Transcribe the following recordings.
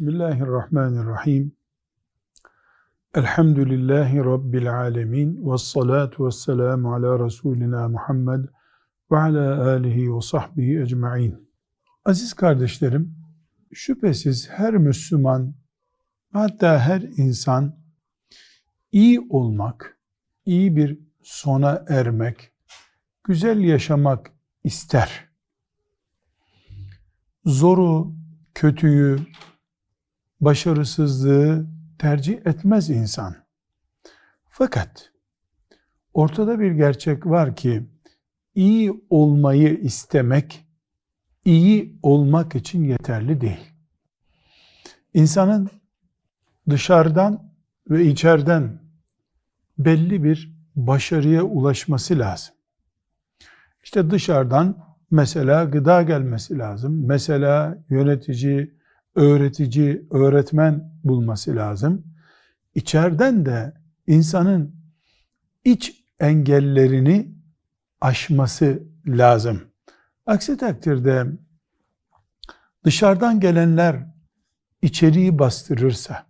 Bismillahirrahmanirrahim. Elhamdülillahi Rabbil alemin. Ve salatu ve selamu ala Resulina Muhammed ve ala alihi ve sahbihi ecma'in. Aziz kardeşlerim, şüphesiz her Müslüman, hatta her insan iyi olmak, iyi bir sona ermek, güzel yaşamak ister. Zoru, kötüyü, başarısızlığı tercih etmez insan. Fakat ortada bir gerçek var ki iyi olmayı istemek iyi olmak için yeterli değil. İnsanın dışarıdan ve içeriden belli bir başarıya ulaşması lazım. İşte dışarıdan mesela gıda gelmesi lazım, mesela yönetici, öğretici, öğretmen bulması lazım. İçeriden de insanın iç engellerini aşması lazım. Aksi takdirde dışarıdan gelenler içeriği bastırırsa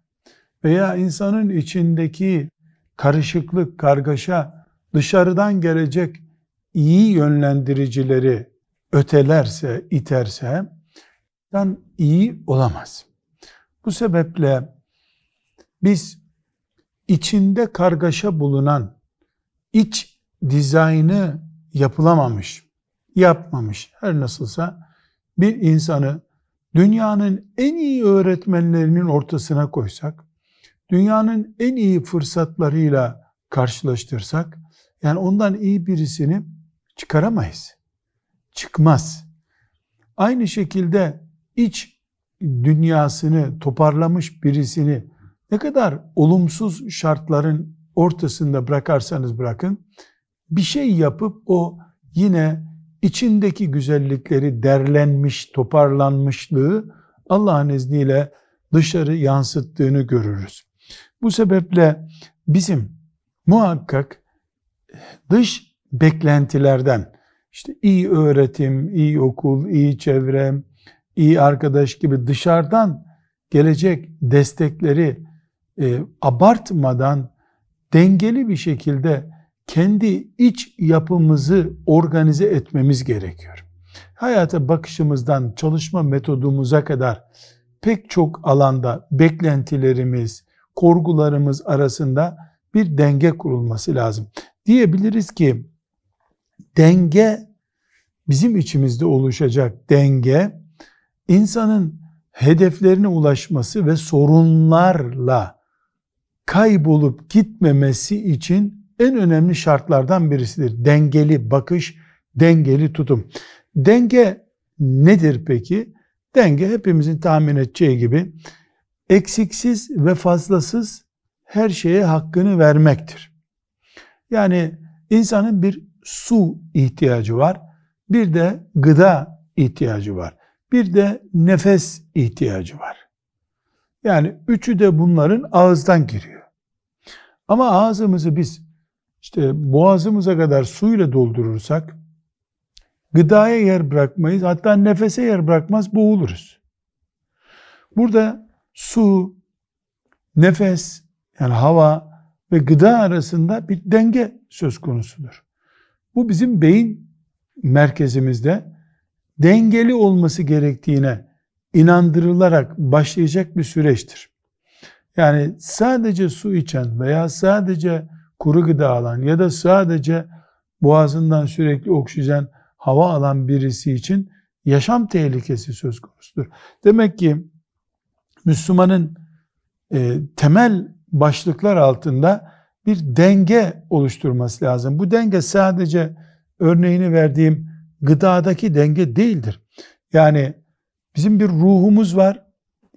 veya insanın içindeki karışıklık, kargaşa dışarıdan gelecek iyi yönlendiricileri ötelerse, iterse dan iyi olamaz. Bu sebeple biz içinde kargaşa bulunan iç dizaynı yapılamamış, yapmamış her nasılsa bir insanı dünyanın en iyi öğretmenlerinin ortasına koysak, dünyanın en iyi fırsatlarıyla karşılaştırsak, yani ondan iyi birisini çıkaramayız. Çıkmaz. Aynı şekilde iç dünyasını toparlamış birisini ne kadar olumsuz şartların ortasında bırakarsanız bırakın bir şey yapıp o yine içindeki güzellikleri derlenmiş, toparlanmışlığı Allah'ın izniyle dışarı yansıttığını görürüz. Bu sebeple bizim muhakkak dış beklentilerden işte iyi öğretim, iyi okul, iyi çevrem, iyi arkadaş gibi dışarıdan gelecek destekleri e, abartmadan dengeli bir şekilde kendi iç yapımızı organize etmemiz gerekiyor. Hayata bakışımızdan çalışma metodumuza kadar pek çok alanda beklentilerimiz, korgularımız arasında bir denge kurulması lazım. Diyebiliriz ki denge bizim içimizde oluşacak denge İnsanın hedeflerine ulaşması ve sorunlarla kaybolup gitmemesi için en önemli şartlardan birisidir. Dengeli bakış, dengeli tutum. Denge nedir peki? Denge hepimizin tahmin edeceği gibi eksiksiz ve fazlasız her şeye hakkını vermektir. Yani insanın bir su ihtiyacı var, bir de gıda ihtiyacı var. Bir de nefes ihtiyacı var. Yani üçü de bunların ağızdan giriyor. Ama ağzımızı biz işte boğazımıza kadar suyla doldurursak gıdaya yer bırakmayız. Hatta nefese yer bırakmaz boğuluruz. Burada su, nefes yani hava ve gıda arasında bir denge söz konusudur. Bu bizim beyin merkezimizde dengeli olması gerektiğine inandırılarak başlayacak bir süreçtir. Yani sadece su içen veya sadece kuru gıda alan ya da sadece boğazından sürekli oksijen hava alan birisi için yaşam tehlikesi söz konusudur. Demek ki Müslümanın e, temel başlıklar altında bir denge oluşturması lazım. Bu denge sadece örneğini verdiğim gıdadaki denge değildir. Yani bizim bir ruhumuz var,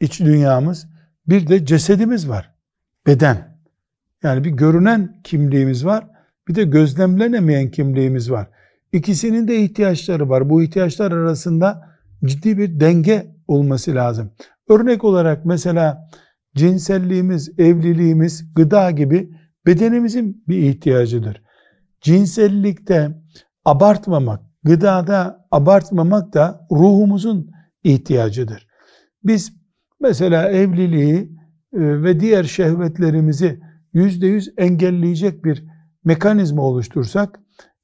iç dünyamız, bir de cesedimiz var, beden. Yani bir görünen kimliğimiz var, bir de gözlemlenemeyen kimliğimiz var. İkisinin de ihtiyaçları var. Bu ihtiyaçlar arasında ciddi bir denge olması lazım. Örnek olarak mesela cinselliğimiz, evliliğimiz, gıda gibi bedenimizin bir ihtiyacıdır. Cinsellikte abartmamak, gıdada abartmamak da ruhumuzun ihtiyacıdır. Biz mesela evliliği e, ve diğer şehvetlerimizi yüzde yüz engelleyecek bir mekanizma oluştursak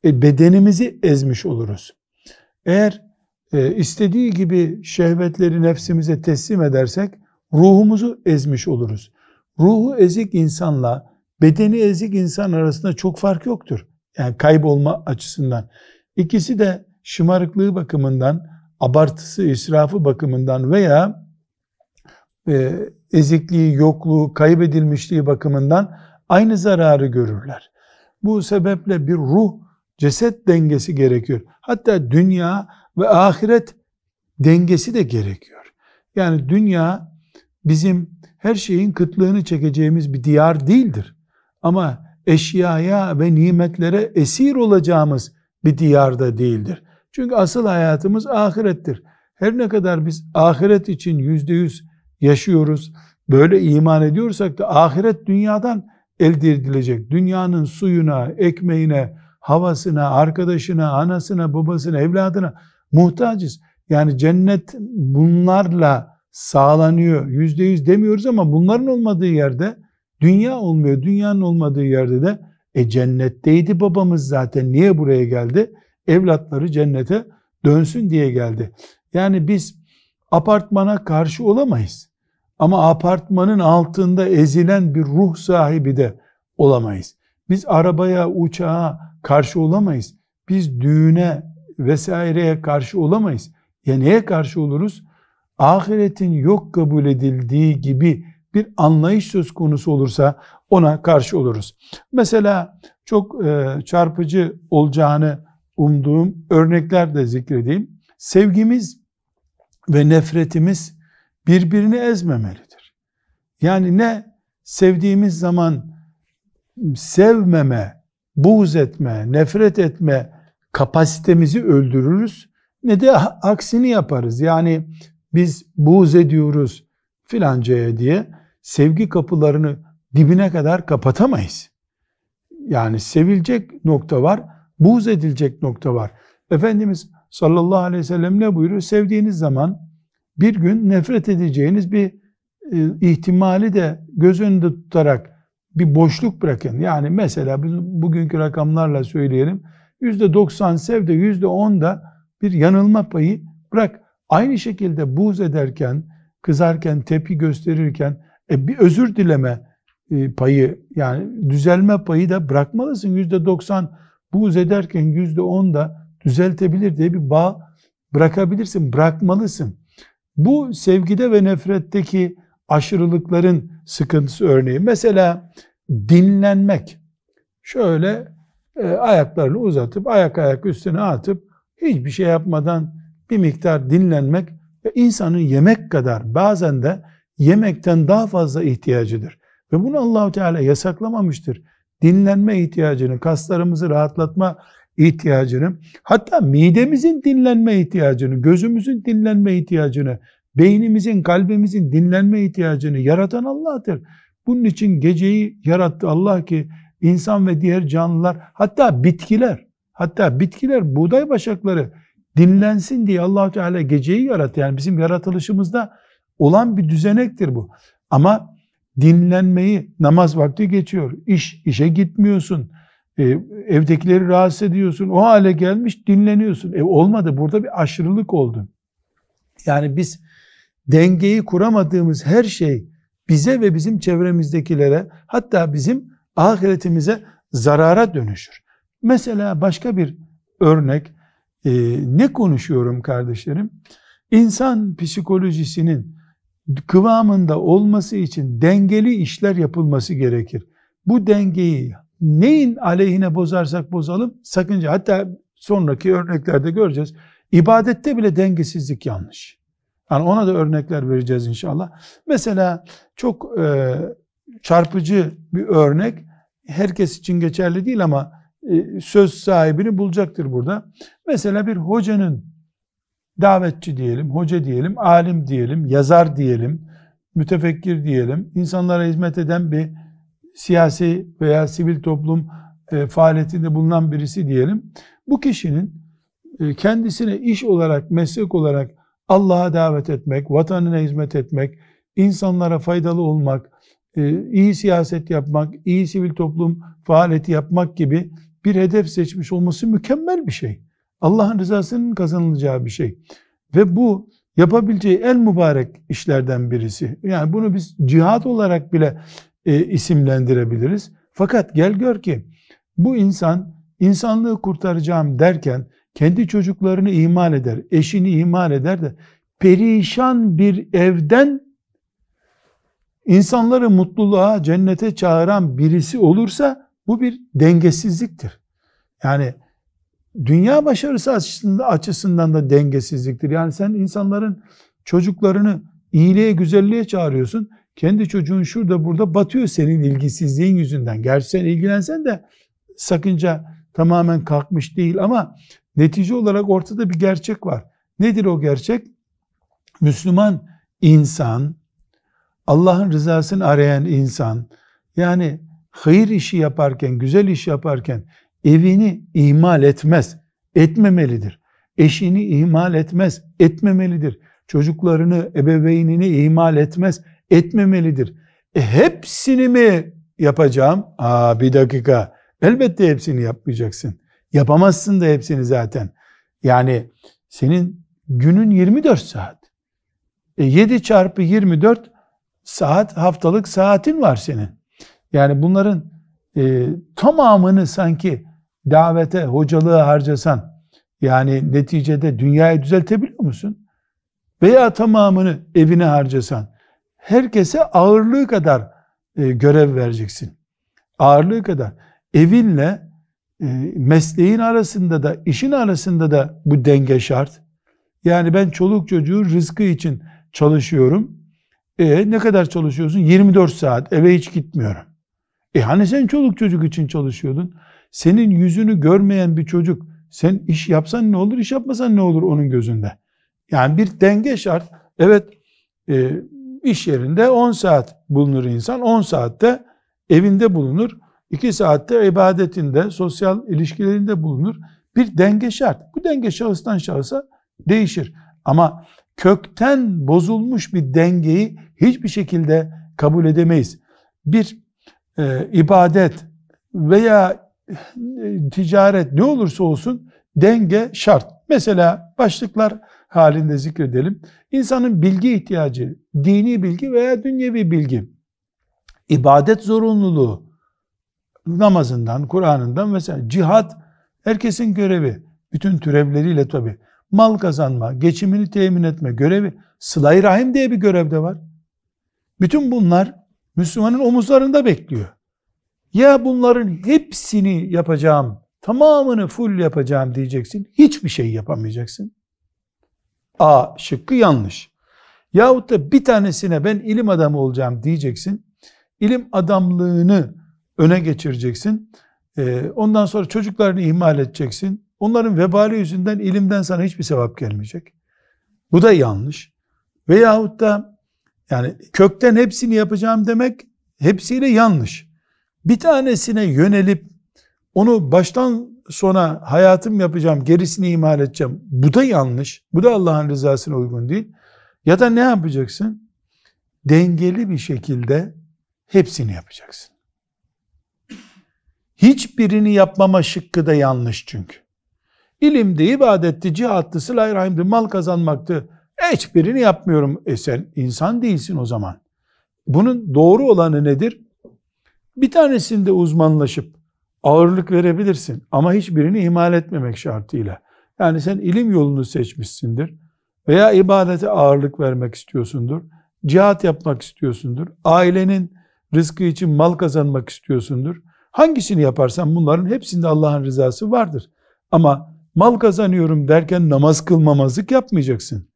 e, bedenimizi ezmiş oluruz. Eğer e, istediği gibi şehvetleri nefsimize teslim edersek ruhumuzu ezmiş oluruz. Ruhu ezik insanla bedeni ezik insan arasında çok fark yoktur. Yani kaybolma açısından. İkisi de şımarıklığı bakımından, abartısı, israfı bakımından veya e, ezikliği, yokluğu, kaybedilmişliği bakımından aynı zararı görürler. Bu sebeple bir ruh, ceset dengesi gerekiyor. Hatta dünya ve ahiret dengesi de gerekiyor. Yani dünya bizim her şeyin kıtlığını çekeceğimiz bir diyar değildir. Ama eşyaya ve nimetlere esir olacağımız bir diyarda değildir. Çünkü asıl hayatımız ahirettir. Her ne kadar biz ahiret için yüzde yüz yaşıyoruz, böyle iman ediyorsak da ahiret dünyadan elde edilecek. Dünyanın suyuna, ekmeğine, havasına, arkadaşına, anasına, babasına, evladına muhtacız. Yani cennet bunlarla sağlanıyor. Yüzde yüz demiyoruz ama bunların olmadığı yerde dünya olmuyor. Dünyanın olmadığı yerde de e cennetteydi babamız zaten niye buraya geldi? Evlatları cennete dönsün diye geldi. Yani biz apartmana karşı olamayız. Ama apartmanın altında ezilen bir ruh sahibi de olamayız. Biz arabaya, uçağa karşı olamayız. Biz düğüne vesaireye karşı olamayız. Ya neye karşı oluruz? Ahiretin yok kabul edildiği gibi bir anlayış söz konusu olursa ona karşı oluruz. Mesela çok e, çarpıcı olacağını umduğum örnekler de zikredeyim. Sevgimiz ve nefretimiz birbirini ezmemelidir. Yani ne sevdiğimiz zaman sevmeme, buğz etme, nefret etme kapasitemizi öldürürüz ne de aksini yaparız. Yani biz buğz ediyoruz filancaya diye sevgi kapılarını dibine kadar kapatamayız. Yani sevilecek nokta var, buz edilecek nokta var. Efendimiz sallallahu aleyhi ve sellem ne buyuruyor? Sevdiğiniz zaman bir gün nefret edeceğiniz bir e, ihtimali de göz önünde tutarak bir boşluk bırakın. Yani mesela bugünkü rakamlarla söyleyelim. Yüzde %90 sev de yüzde %10 da bir yanılma payı bırak. Aynı şekilde buz ederken, kızarken, tepki gösterirken e, bir özür dileme, e, payı yani düzelme payı da bırakmalısın. Yüzde 90 buğz ederken yüzde 10 da düzeltebilir diye bir bağ bırakabilirsin, bırakmalısın. Bu sevgide ve nefretteki aşırılıkların sıkıntısı örneği. Mesela dinlenmek. Şöyle e, ayaklarını uzatıp ayak ayak üstüne atıp hiçbir şey yapmadan bir miktar dinlenmek ve insanın yemek kadar bazen de yemekten daha fazla ihtiyacıdır. Ve bunu Allahu Teala yasaklamamıştır. Dinlenme ihtiyacını, kaslarımızı rahatlatma ihtiyacını, hatta midemizin dinlenme ihtiyacını, gözümüzün dinlenme ihtiyacını, beynimizin, kalbimizin dinlenme ihtiyacını yaratan Allah'tır. Bunun için geceyi yarattı Allah ki insan ve diğer canlılar, hatta bitkiler, hatta bitkiler, buğday başakları dinlensin diye Allahu Teala geceyi yarattı. Yani bizim yaratılışımızda olan bir düzenektir bu. Ama dinlenmeyi namaz vakti geçiyor. İş, işe gitmiyorsun. E, evdekileri rahatsız ediyorsun. O hale gelmiş dinleniyorsun. E olmadı burada bir aşırılık oldu. Yani biz dengeyi kuramadığımız her şey bize ve bizim çevremizdekilere hatta bizim ahiretimize zarara dönüşür. Mesela başka bir örnek e, ne konuşuyorum kardeşlerim? İnsan psikolojisinin kıvamında olması için dengeli işler yapılması gerekir. Bu dengeyi neyin aleyhine bozarsak bozalım sakınca hatta sonraki örneklerde göreceğiz. İbadette bile dengesizlik yanlış. Yani ona da örnekler vereceğiz inşallah. Mesela çok e, çarpıcı bir örnek herkes için geçerli değil ama e, söz sahibini bulacaktır burada. Mesela bir hocanın davetçi diyelim, hoca diyelim, alim diyelim, yazar diyelim, mütefekkir diyelim, insanlara hizmet eden bir siyasi veya sivil toplum e, faaliyetinde bulunan birisi diyelim. Bu kişinin e, kendisine iş olarak, meslek olarak Allah'a davet etmek, vatanına hizmet etmek, insanlara faydalı olmak, e, iyi siyaset yapmak, iyi sivil toplum faaliyeti yapmak gibi bir hedef seçmiş olması mükemmel bir şey. Allah'ın rızasının kazanılacağı bir şey. Ve bu yapabileceği el mübarek işlerden birisi. Yani bunu biz cihat olarak bile e, isimlendirebiliriz. Fakat gel gör ki bu insan insanlığı kurtaracağım derken kendi çocuklarını imal eder, eşini imal eder de perişan bir evden insanları mutluluğa, cennete çağıran birisi olursa bu bir dengesizliktir. Yani dünya başarısı açısından da dengesizliktir. Yani sen insanların çocuklarını iyiliğe, güzelliğe çağırıyorsun. Kendi çocuğun şurada burada batıyor senin ilgisizliğin yüzünden. Gerçi sen ilgilensen de sakınca tamamen kalkmış değil ama netice olarak ortada bir gerçek var. Nedir o gerçek? Müslüman insan, Allah'ın rızasını arayan insan, yani hayır işi yaparken, güzel iş yaparken evini ihmal etmez, etmemelidir. Eşini ihmal etmez, etmemelidir. Çocuklarını, ebeveynini ihmal etmez, etmemelidir. E hepsini mi yapacağım? Aa bir dakika. Elbette hepsini yapmayacaksın. Yapamazsın da hepsini zaten. Yani senin günün 24 saat. E 7 çarpı 24 saat haftalık saatin var senin. Yani bunların e, tamamını sanki davete, hocalığı harcasan yani neticede dünyayı düzeltebiliyor musun? Veya tamamını evine harcasan herkese ağırlığı kadar e, görev vereceksin. Ağırlığı kadar. Evinle e, mesleğin arasında da işin arasında da bu denge şart. Yani ben çoluk çocuğu rızkı için çalışıyorum. E, ne kadar çalışıyorsun? 24 saat eve hiç gitmiyorum. E hani sen çoluk çocuk için çalışıyordun? Senin yüzünü görmeyen bir çocuk, sen iş yapsan ne olur, iş yapmasan ne olur onun gözünde? Yani bir denge şart. Evet, e, iş yerinde 10 saat bulunur insan, 10 saatte evinde bulunur, 2 saatte ibadetinde, sosyal ilişkilerinde bulunur. Bir denge şart. Bu denge şahıstan şahısa değişir. Ama kökten bozulmuş bir dengeyi hiçbir şekilde kabul edemeyiz. Bir e, ibadet veya e, ticaret ne olursa olsun denge şart. Mesela başlıklar halinde zikredelim. İnsanın bilgi ihtiyacı, dini bilgi veya dünyevi bilgi, ibadet zorunluluğu, namazından, Kur'an'ından vesaire, cihat, herkesin görevi, bütün türevleriyle tabi, mal kazanma, geçimini temin etme görevi, sıla rahim diye bir görev de var. Bütün bunlar Müslümanın omuzlarında bekliyor. Ya bunların hepsini yapacağım, tamamını full yapacağım diyeceksin. Hiçbir şey yapamayacaksın. A şıkkı yanlış. Yahut da bir tanesine ben ilim adamı olacağım diyeceksin. ilim adamlığını öne geçireceksin. Ee, ondan sonra çocuklarını ihmal edeceksin. Onların vebali yüzünden ilimden sana hiçbir sevap gelmeyecek. Bu da yanlış. Veyahut da yani kökten hepsini yapacağım demek hepsiyle yanlış. Bir tanesine yönelip onu baştan sona hayatım yapacağım, gerisini imal edeceğim. Bu da yanlış. Bu da Allah'ın rızasına uygun değil. Ya da ne yapacaksın? Dengeli bir şekilde hepsini yapacaksın. Hiçbirini yapmama şıkkı da yanlış çünkü. İlimdi, ibadetti, cihattı, silah rahimdi, mal kazanmaktı, Hiçbirini yapmıyorum. E sen insan değilsin o zaman. Bunun doğru olanı nedir? Bir tanesinde uzmanlaşıp ağırlık verebilirsin ama hiçbirini ihmal etmemek şartıyla. Yani sen ilim yolunu seçmişsindir veya ibadete ağırlık vermek istiyorsundur, cihat yapmak istiyorsundur, ailenin rızkı için mal kazanmak istiyorsundur. Hangisini yaparsan bunların hepsinde Allah'ın rızası vardır. Ama mal kazanıyorum derken namaz kılmamazlık yapmayacaksın.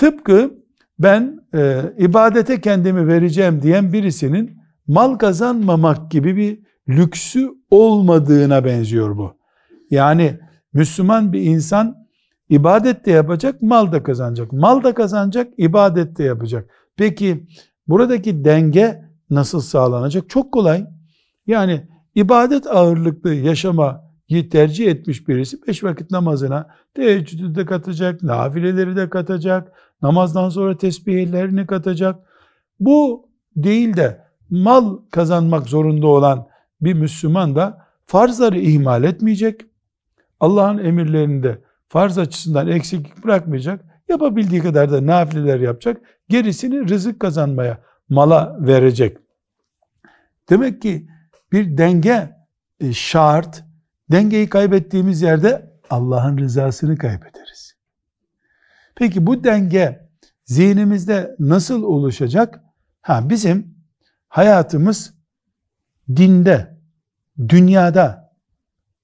Tıpkı ben e, ibadete kendimi vereceğim diyen birisinin mal kazanmamak gibi bir lüksü olmadığına benziyor bu. Yani Müslüman bir insan ibadet de yapacak, mal da kazanacak. Mal da kazanacak, ibadet de yapacak. Peki buradaki denge nasıl sağlanacak? Çok kolay. Yani ibadet ağırlıklı yaşamayı tercih etmiş birisi beş vakit namazına teheccüdü de katacak, nafileleri de katacak, namazdan sonra tesbih ellerini katacak. Bu değil de mal kazanmak zorunda olan bir Müslüman da farzları ihmal etmeyecek. Allah'ın emirlerinde farz açısından eksiklik bırakmayacak. Yapabildiği kadar da nafileler yapacak. Gerisini rızık kazanmaya, mala verecek. Demek ki bir denge e, şart, dengeyi kaybettiğimiz yerde Allah'ın rızasını kaybettik. Peki bu denge zihnimizde nasıl oluşacak? Ha bizim hayatımız dinde, dünyada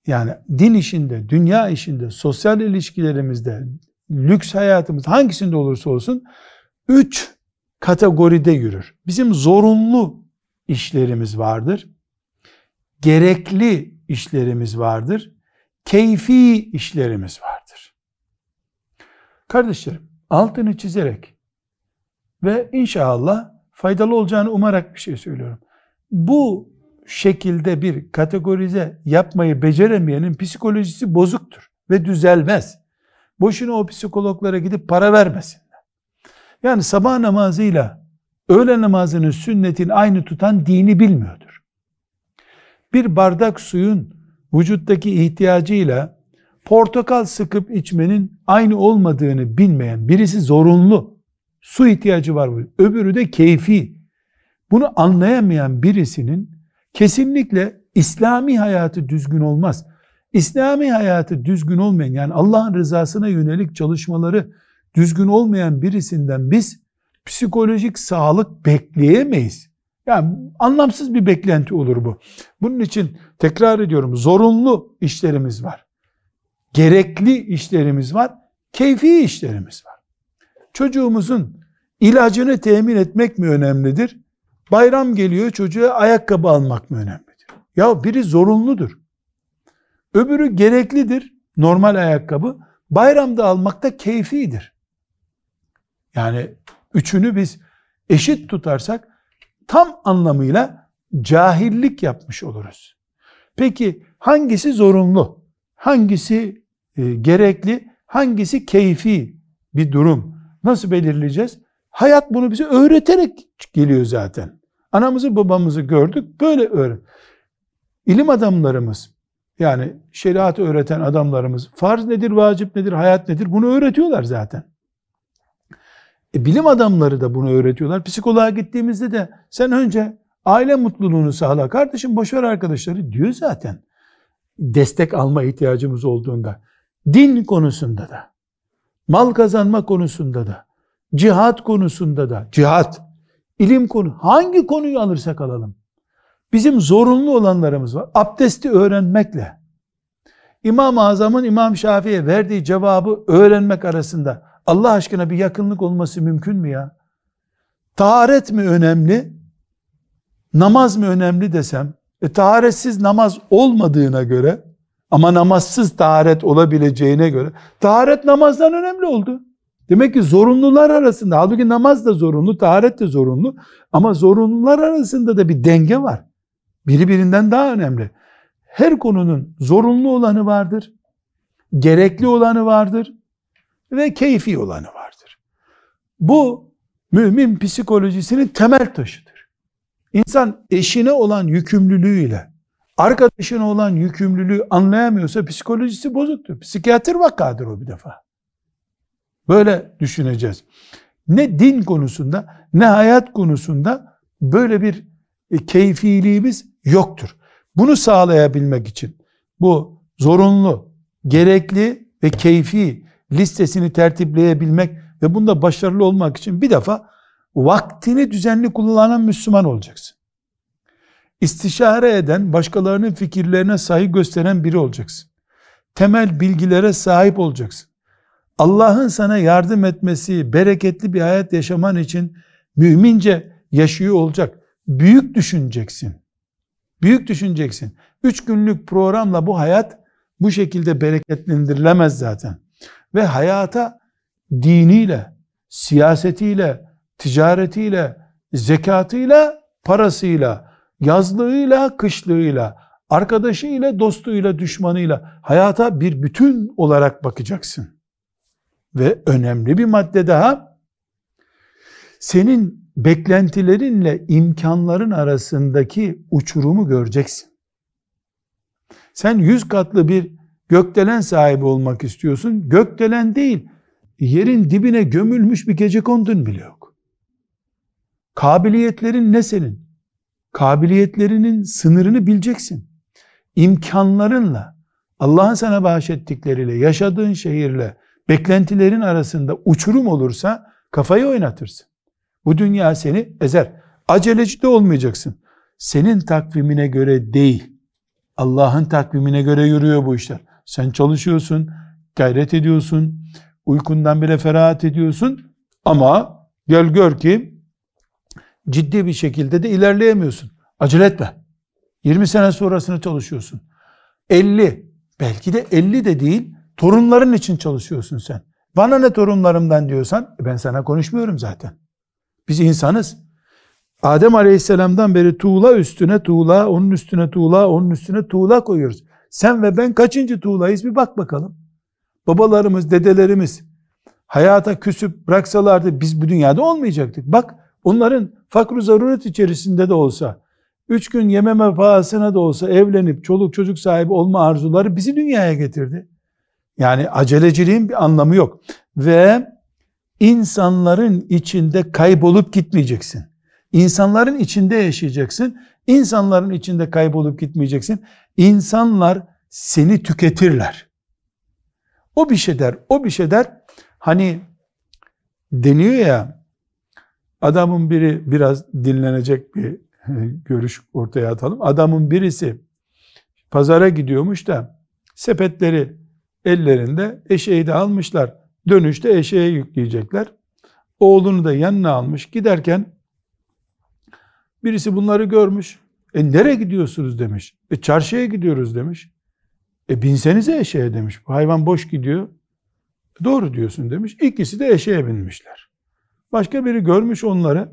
yani din işinde, dünya işinde, sosyal ilişkilerimizde, lüks hayatımız hangisinde olursa olsun üç kategoride yürür. Bizim zorunlu işlerimiz vardır. Gerekli işlerimiz vardır. Keyfi işlerimiz var. Kardeşlerim altını çizerek ve inşallah faydalı olacağını umarak bir şey söylüyorum. Bu şekilde bir kategorize yapmayı beceremeyenin psikolojisi bozuktur ve düzelmez. Boşuna o psikologlara gidip para vermesinler. Yani sabah namazıyla öğle namazının sünnetin aynı tutan dini bilmiyordur. Bir bardak suyun vücuttaki ihtiyacıyla portakal sıkıp içmenin aynı olmadığını bilmeyen birisi zorunlu. Su ihtiyacı var bu. Öbürü de keyfi. Bunu anlayamayan birisinin kesinlikle İslami hayatı düzgün olmaz. İslami hayatı düzgün olmayan yani Allah'ın rızasına yönelik çalışmaları düzgün olmayan birisinden biz psikolojik sağlık bekleyemeyiz. Yani anlamsız bir beklenti olur bu. Bunun için tekrar ediyorum zorunlu işlerimiz var gerekli işlerimiz var, keyfi işlerimiz var. Çocuğumuzun ilacını temin etmek mi önemlidir? Bayram geliyor çocuğa ayakkabı almak mı önemlidir? Ya biri zorunludur. Öbürü gereklidir, normal ayakkabı. Bayramda almak da keyfidir. Yani üçünü biz eşit tutarsak tam anlamıyla cahillik yapmış oluruz. Peki hangisi zorunlu? Hangisi e, gerekli, hangisi keyfi bir durum. Nasıl belirleyeceğiz? Hayat bunu bize öğreterek geliyor zaten. Anamızı babamızı gördük, böyle öğren. İlim adamlarımız, yani şeriatı öğreten adamlarımız, farz nedir, vacip nedir, hayat nedir bunu öğretiyorlar zaten. E, bilim adamları da bunu öğretiyorlar. Psikoloğa gittiğimizde de sen önce aile mutluluğunu sağla kardeşim boşver arkadaşları diyor zaten. Destek alma ihtiyacımız olduğunda din konusunda da, mal kazanma konusunda da, cihat konusunda da, cihat, ilim konu, hangi konuyu alırsak alalım. Bizim zorunlu olanlarımız var. Abdesti öğrenmekle, İmam-ı Azam'ın İmam Şafii'ye verdiği cevabı öğrenmek arasında Allah aşkına bir yakınlık olması mümkün mü ya? Taharet mi önemli? Namaz mı önemli desem? E, taharetsiz namaz olmadığına göre ama namazsız taharet olabileceğine göre taharet namazdan önemli oldu. Demek ki zorunlular arasında, halbuki namaz da zorunlu, taharet de zorunlu ama zorunlular arasında da bir denge var. Biri birinden daha önemli. Her konunun zorunlu olanı vardır, gerekli olanı vardır ve keyfi olanı vardır. Bu mümin psikolojisinin temel taşıdır. İnsan eşine olan yükümlülüğüyle, arkadaşına olan yükümlülüğü anlayamıyorsa psikolojisi bozuktur. Psikiyatr vakadır o bir defa. Böyle düşüneceğiz. Ne din konusunda ne hayat konusunda böyle bir e, keyfiliğimiz yoktur. Bunu sağlayabilmek için bu zorunlu, gerekli ve keyfi listesini tertipleyebilmek ve bunda başarılı olmak için bir defa vaktini düzenli kullanan Müslüman olacaksın istişare eden, başkalarının fikirlerine sahi gösteren biri olacaksın. Temel bilgilere sahip olacaksın. Allah'ın sana yardım etmesi, bereketli bir hayat yaşaman için mümince yaşıyor olacak. Büyük düşüneceksin. Büyük düşüneceksin. Üç günlük programla bu hayat bu şekilde bereketlendirilemez zaten. Ve hayata diniyle, siyasetiyle, ticaretiyle, zekatıyla, parasıyla, yazlığıyla, kışlığıyla, arkadaşıyla, dostuyla, düşmanıyla hayata bir bütün olarak bakacaksın. Ve önemli bir madde daha, senin beklentilerinle imkanların arasındaki uçurumu göreceksin. Sen yüz katlı bir gökdelen sahibi olmak istiyorsun. Gökdelen değil, yerin dibine gömülmüş bir gece kondun bile yok. Kabiliyetlerin ne senin? kabiliyetlerinin sınırını bileceksin. İmkanlarınla, Allah'ın sana bahşettikleriyle, yaşadığın şehirle, beklentilerin arasında uçurum olursa kafayı oynatırsın. Bu dünya seni ezer. Aceleci de olmayacaksın. Senin takvimine göre değil, Allah'ın takvimine göre yürüyor bu işler. Sen çalışıyorsun, gayret ediyorsun, uykundan bile ferahat ediyorsun ama gel gör ki ciddi bir şekilde de ilerleyemiyorsun. Acele etme. 20 sene sonrasını çalışıyorsun. 50, belki de 50 de değil, torunların için çalışıyorsun sen. Bana ne torunlarımdan diyorsan, e ben sana konuşmuyorum zaten. Biz insanız. Adem Aleyhisselam'dan beri tuğla üstüne tuğla, onun üstüne tuğla, onun üstüne tuğla koyuyoruz. Sen ve ben kaçıncı tuğlayız bir bak bakalım. Babalarımız, dedelerimiz hayata küsüp bıraksalardı biz bu dünyada olmayacaktık. Bak Onların fakr fakru zaruret içerisinde de olsa, üç gün yememe pahasına da olsa evlenip çoluk çocuk sahibi olma arzuları bizi dünyaya getirdi. Yani aceleciliğin bir anlamı yok. Ve insanların içinde kaybolup gitmeyeceksin. İnsanların içinde yaşayacaksın. İnsanların içinde kaybolup gitmeyeceksin. İnsanlar seni tüketirler. O bir şey der, o bir şey der. Hani deniyor ya Adamın biri biraz dinlenecek bir görüş ortaya atalım. Adamın birisi pazara gidiyormuş da sepetleri ellerinde eşeği de almışlar. Dönüşte eşeğe yükleyecekler. Oğlunu da yanına almış. Giderken birisi bunları görmüş. E nereye gidiyorsunuz demiş. E çarşıya gidiyoruz demiş. E binsenize eşeğe demiş. Bu hayvan boş gidiyor. Doğru diyorsun demiş. İkisi de eşeğe binmişler. Başka biri görmüş onları.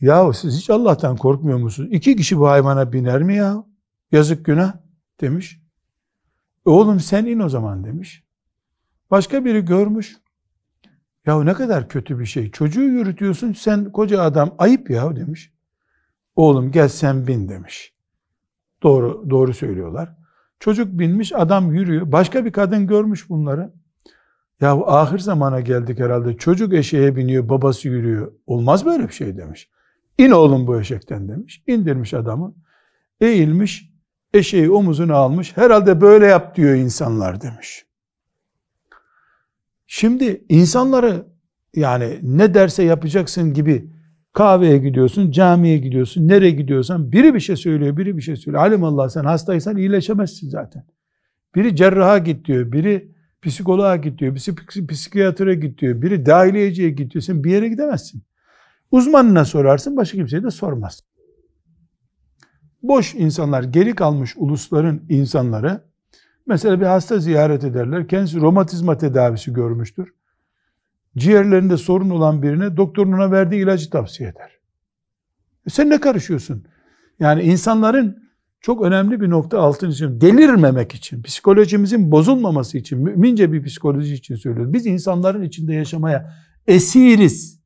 Yahu siz hiç Allah'tan korkmuyor musunuz? İki kişi bu hayvana biner mi ya? Yazık günah demiş. Oğlum sen in o zaman demiş. Başka biri görmüş. Yahu ne kadar kötü bir şey. Çocuğu yürütüyorsun sen koca adam ayıp ya demiş. Oğlum gel sen bin demiş. Doğru, doğru söylüyorlar. Çocuk binmiş adam yürüyor. Başka bir kadın görmüş bunları. Ya ahir zamana geldik herhalde. Çocuk eşeğe biniyor, babası yürüyor. Olmaz böyle bir şey demiş. İn oğlum bu eşekten demiş. İndirmiş adamı. Eğilmiş, eşeği omuzuna almış. Herhalde böyle yap diyor insanlar demiş. Şimdi insanları yani ne derse yapacaksın gibi kahveye gidiyorsun, camiye gidiyorsun, nereye gidiyorsan biri bir şey söylüyor, biri bir şey söylüyor. Alim Allah sen hastaysan iyileşemezsin zaten. Biri cerraha git diyor, biri Psikoloğa git diyor, psikiyatra git diyor, biri dahiliyeciye git diyor. Sen bir yere gidemezsin. Uzmanına sorarsın, başka kimseye de sormazsın. Boş insanlar, geri kalmış ulusların insanları, mesela bir hasta ziyaret ederler, kendisi romatizma tedavisi görmüştür. Ciğerlerinde sorun olan birine doktorun ona verdiği ilacı tavsiye eder. E sen ne karışıyorsun? Yani insanların çok önemli bir nokta altını çiziyorum. Delirmemek için, psikolojimizin bozulmaması için, mümince bir psikoloji için söylüyorum. Biz insanların içinde yaşamaya esiriz.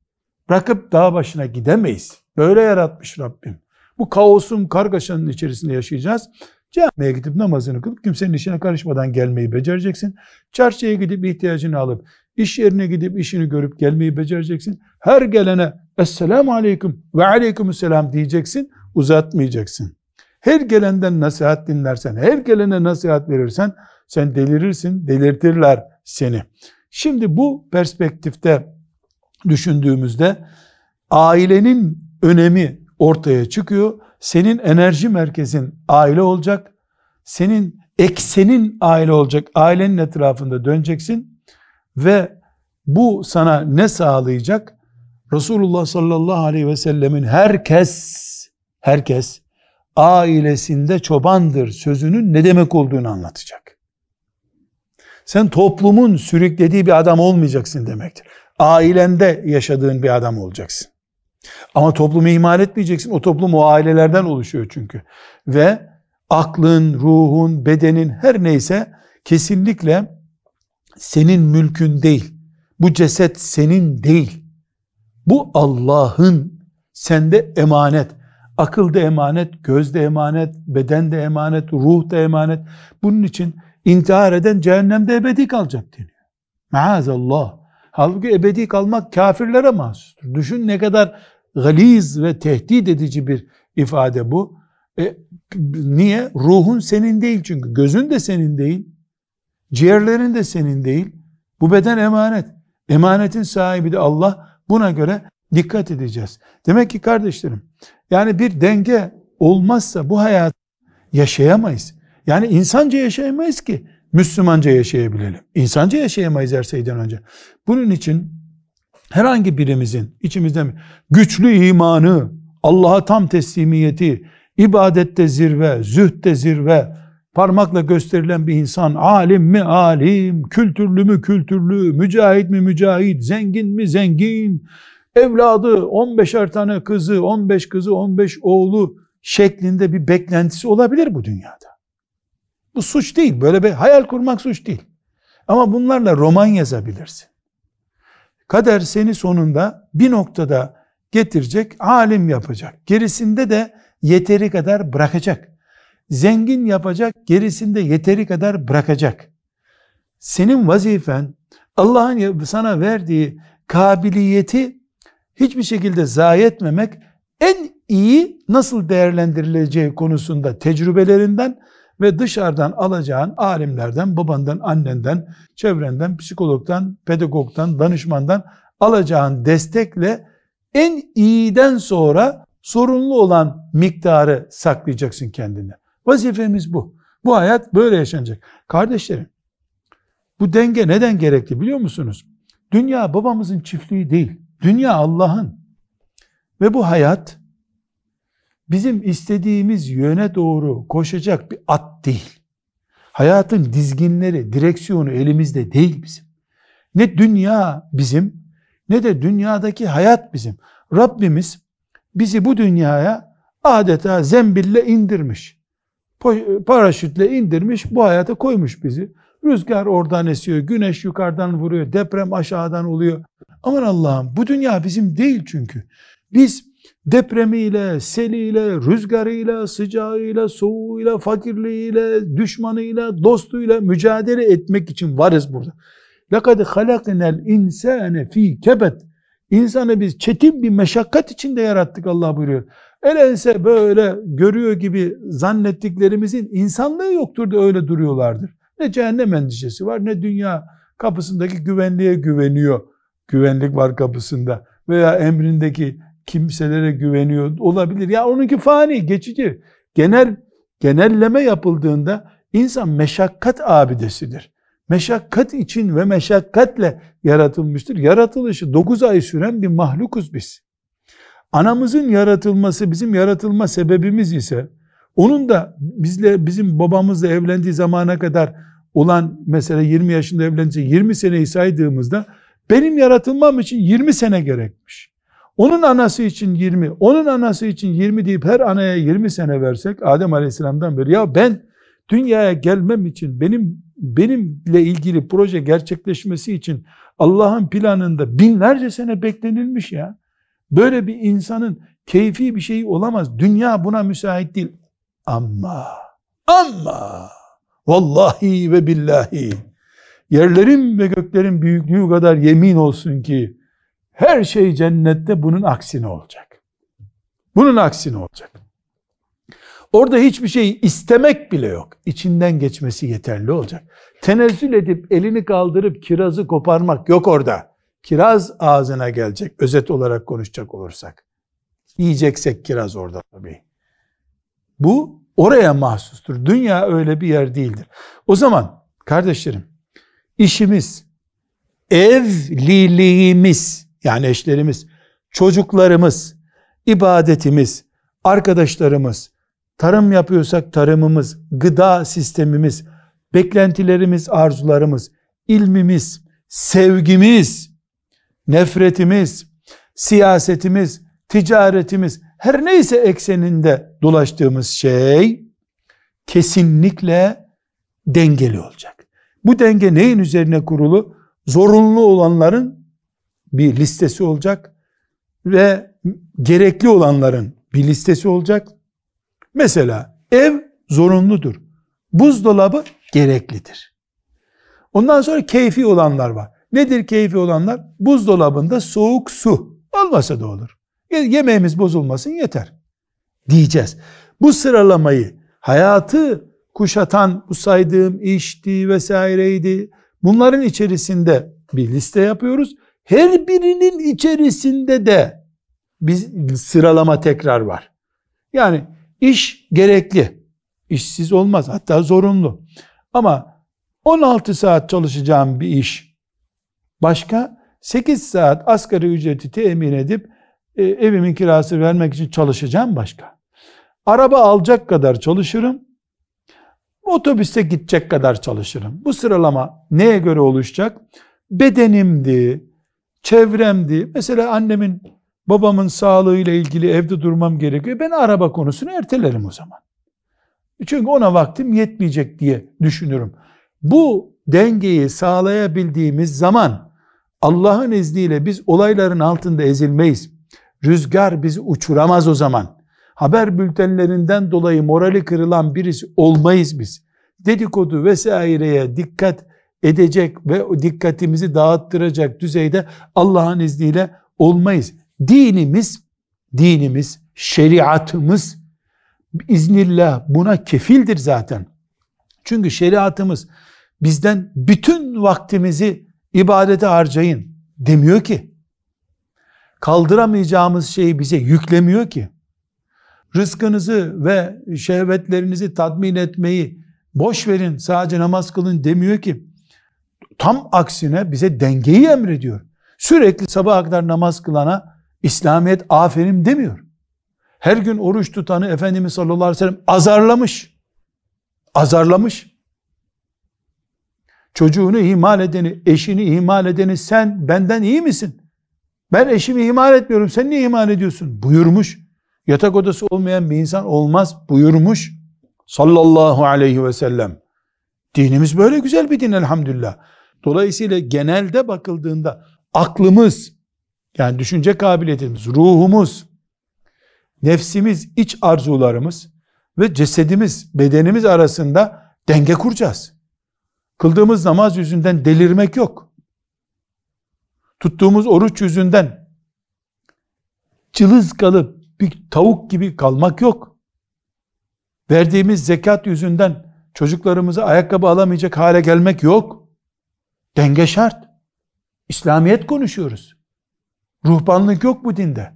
Bırakıp dağ başına gidemeyiz. Böyle yaratmış Rabbim. Bu kaosun, kargaşanın içerisinde yaşayacağız. Camiye gidip namazını kılıp kimsenin işine karışmadan gelmeyi becereceksin. Çarşıya gidip ihtiyacını alıp, iş yerine gidip işini görüp gelmeyi becereceksin. Her gelene Esselamu Aleyküm ve Aleyküm Selam diyeceksin, uzatmayacaksın her gelenden nasihat dinlersen, her gelene nasihat verirsen sen delirirsin, delirtirler seni. Şimdi bu perspektifte düşündüğümüzde ailenin önemi ortaya çıkıyor. Senin enerji merkezin aile olacak. Senin eksenin aile olacak. Ailenin etrafında döneceksin ve bu sana ne sağlayacak? Resulullah sallallahu aleyhi ve sellemin herkes herkes ailesinde çobandır sözünün ne demek olduğunu anlatacak. Sen toplumun sürüklediği bir adam olmayacaksın demektir. Ailende yaşadığın bir adam olacaksın. Ama toplumu ihmal etmeyeceksin. O toplum o ailelerden oluşuyor çünkü. Ve aklın, ruhun, bedenin her neyse kesinlikle senin mülkün değil. Bu ceset senin değil. Bu Allah'ın sende emanet Akıl da emanet, göz de emanet, beden de emanet, ruh da emanet. Bunun için intihar eden cehennemde ebedi kalacak deniyor. Maazallah. Halbuki ebedi kalmak kafirlere mahsustur. Düşün ne kadar galiz ve tehdit edici bir ifade bu. E, niye? Ruhun senin değil çünkü. Gözün de senin değil. Ciğerlerin de senin değil. Bu beden emanet. Emanetin sahibi de Allah. Buna göre dikkat edeceğiz. Demek ki kardeşlerim yani bir denge olmazsa bu hayat yaşayamayız. Yani insanca yaşayamayız ki Müslümanca yaşayabilelim. İnsanca yaşayamayız her şeyden önce. Bunun için herhangi birimizin içimizde güçlü imanı, Allah'a tam teslimiyeti, ibadette zirve, zühtte zirve, parmakla gösterilen bir insan, alim mi alim, kültürlü mü kültürlü, mücahit mi mücahit, zengin mi zengin, evladı, 15 artanı kızı, 15 kızı, 15 oğlu şeklinde bir beklentisi olabilir bu dünyada. Bu suç değil. Böyle bir hayal kurmak suç değil. Ama bunlarla roman yazabilirsin. Kader seni sonunda bir noktada getirecek, alim yapacak. Gerisinde de yeteri kadar bırakacak. Zengin yapacak, gerisinde yeteri kadar bırakacak. Senin vazifen Allah'ın sana verdiği kabiliyeti hiçbir şekilde zayi etmemek en iyi nasıl değerlendirileceği konusunda tecrübelerinden ve dışarıdan alacağın alimlerden, babandan, annenden, çevrenden, psikologdan, pedagogdan, danışmandan alacağın destekle en iyiden sonra sorunlu olan miktarı saklayacaksın kendine. Vazifemiz bu. Bu hayat böyle yaşanacak. Kardeşlerim, bu denge neden gerekli biliyor musunuz? Dünya babamızın çiftliği değil. Dünya Allah'ın. Ve bu hayat bizim istediğimiz yöne doğru koşacak bir at değil. Hayatın dizginleri, direksiyonu elimizde değil bizim. Ne dünya bizim ne de dünyadaki hayat bizim. Rabbimiz bizi bu dünyaya adeta zembille indirmiş. Paraşütle indirmiş, bu hayata koymuş bizi. Rüzgar oradan esiyor, güneş yukarıdan vuruyor, deprem aşağıdan oluyor. Aman Allah'ım bu dünya bizim değil çünkü. Biz depremiyle, seliyle, rüzgarıyla, sıcağıyla, soğuğuyla, fakirliğiyle, düşmanıyla, dostuyla mücadele etmek için varız burada. لَقَدْ خَلَقْنَا الْاِنْسَانَ ف۪ي كَبَدْ İnsanı biz çetin bir meşakkat içinde yarattık Allah buyuruyor. Elense böyle görüyor gibi zannettiklerimizin insanlığı yoktur da öyle duruyorlardır. Ne cehennem endişesi var ne dünya kapısındaki güvenliğe güveniyor güvenlik var kapısında veya emrindeki kimselere güveniyor olabilir. Ya onunki fani, geçici. Genel genelleme yapıldığında insan meşakkat abidesidir. Meşakkat için ve meşakkatle yaratılmıştır. Yaratılışı 9 ay süren bir mahlukuz biz. Anamızın yaratılması bizim yaratılma sebebimiz ise onun da bizle bizim babamızla evlendiği zamana kadar olan mesela 20 yaşında evlendiği 20 seneyi saydığımızda benim yaratılmam için 20 sene gerekmiş. Onun anası için 20, onun anası için 20 deyip her anaya 20 sene versek Adem Aleyhisselam'dan beri ya ben dünyaya gelmem için benim benimle ilgili proje gerçekleşmesi için Allah'ın planında binlerce sene beklenilmiş ya. Böyle bir insanın keyfi bir şey olamaz. Dünya buna müsait değil. Ama ama vallahi ve billahi yerlerin ve göklerin büyüklüğü kadar yemin olsun ki her şey cennette bunun aksine olacak. Bunun aksine olacak. Orada hiçbir şey istemek bile yok. İçinden geçmesi yeterli olacak. Tenezzül edip elini kaldırıp kirazı koparmak yok orada. Kiraz ağzına gelecek. Özet olarak konuşacak olursak. Yiyeceksek kiraz orada tabii. Bu oraya mahsustur. Dünya öyle bir yer değildir. O zaman kardeşlerim işimiz, evliliğimiz yani eşlerimiz, çocuklarımız, ibadetimiz, arkadaşlarımız, tarım yapıyorsak tarımımız, gıda sistemimiz, beklentilerimiz, arzularımız, ilmimiz, sevgimiz, nefretimiz, siyasetimiz, ticaretimiz, her neyse ekseninde dolaştığımız şey kesinlikle dengeli olacak. Bu denge neyin üzerine kurulu? Zorunlu olanların bir listesi olacak ve gerekli olanların bir listesi olacak. Mesela ev zorunludur. Buzdolabı gereklidir. Ondan sonra keyfi olanlar var. Nedir keyfi olanlar? Buzdolabında soğuk su. Olmasa da olur. Yemeğimiz bozulmasın yeter. Diyeceğiz. Bu sıralamayı hayatı kuşatan bu saydığım işti vesaireydi. Bunların içerisinde bir liste yapıyoruz. Her birinin içerisinde de biz sıralama tekrar var. Yani iş gerekli. İşsiz olmaz hatta zorunlu. Ama 16 saat çalışacağım bir iş. Başka 8 saat asgari ücreti temin edip e, evimin kirası vermek için çalışacağım başka. Araba alacak kadar çalışırım. Otobüste gidecek kadar çalışırım. Bu sıralama neye göre oluşacak? Bedenimdi, çevremdi. Mesela annemin, babamın sağlığıyla ilgili evde durmam gerekiyor. Ben araba konusunu ertelerim o zaman. Çünkü ona vaktim yetmeyecek diye düşünürüm. Bu dengeyi sağlayabildiğimiz zaman Allah'ın izniyle biz olayların altında ezilmeyiz. Rüzgar bizi uçuramaz o zaman haber bültenlerinden dolayı morali kırılan birisi olmayız biz. Dedikodu vesaireye dikkat edecek ve dikkatimizi dağıttıracak düzeyde Allah'ın izniyle olmayız. Dinimiz, dinimiz, şeriatımız iznillah buna kefildir zaten. Çünkü şeriatımız bizden bütün vaktimizi ibadete harcayın demiyor ki. Kaldıramayacağımız şeyi bize yüklemiyor ki rızkınızı ve şehvetlerinizi tatmin etmeyi boş verin sadece namaz kılın demiyor ki. Tam aksine bize dengeyi emrediyor. Sürekli sabah kadar namaz kılana İslamiyet aferin demiyor. Her gün oruç tutanı Efendimiz sallallahu aleyhi ve sellem azarlamış. Azarlamış. Çocuğunu ihmal edeni, eşini ihmal edeni sen benden iyi misin? Ben eşimi ihmal etmiyorum, sen niye ihmal ediyorsun? Buyurmuş yatak odası olmayan bir insan olmaz buyurmuş sallallahu aleyhi ve sellem. Dinimiz böyle güzel bir din elhamdülillah. Dolayısıyla genelde bakıldığında aklımız yani düşünce kabiliyetimiz, ruhumuz, nefsimiz, iç arzularımız ve cesedimiz, bedenimiz arasında denge kuracağız. Kıldığımız namaz yüzünden delirmek yok. Tuttuğumuz oruç yüzünden cılız kalıp bir tavuk gibi kalmak yok. Verdiğimiz zekat yüzünden çocuklarımıza ayakkabı alamayacak hale gelmek yok. Denge şart. İslamiyet konuşuyoruz. Ruhbanlık yok bu dinde.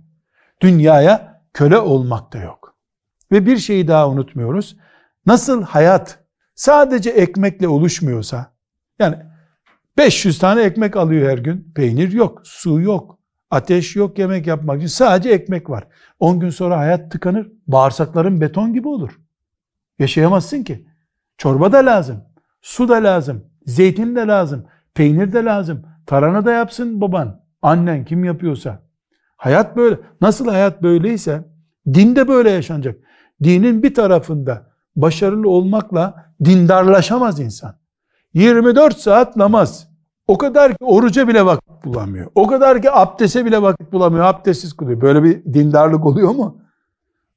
Dünyaya köle olmak da yok. Ve bir şeyi daha unutmuyoruz. Nasıl hayat sadece ekmekle oluşmuyorsa, yani 500 tane ekmek alıyor her gün, peynir yok, su yok, Ateş yok yemek yapmak için sadece ekmek var. 10 gün sonra hayat tıkanır. Bağırsakların beton gibi olur. Yaşayamazsın ki. Çorba da lazım. Su da lazım. Zeytin de lazım. Peynir de lazım. Tarhana da yapsın baban. Annen kim yapıyorsa. Hayat böyle. Nasıl hayat böyleyse din de böyle yaşanacak. Dinin bir tarafında başarılı olmakla dindarlaşamaz insan. 24 saat namaz, o kadar ki oruca bile vakit bulamıyor. O kadar ki abdese bile vakit bulamıyor. Abdestsiz kılıyor. Böyle bir dindarlık oluyor mu?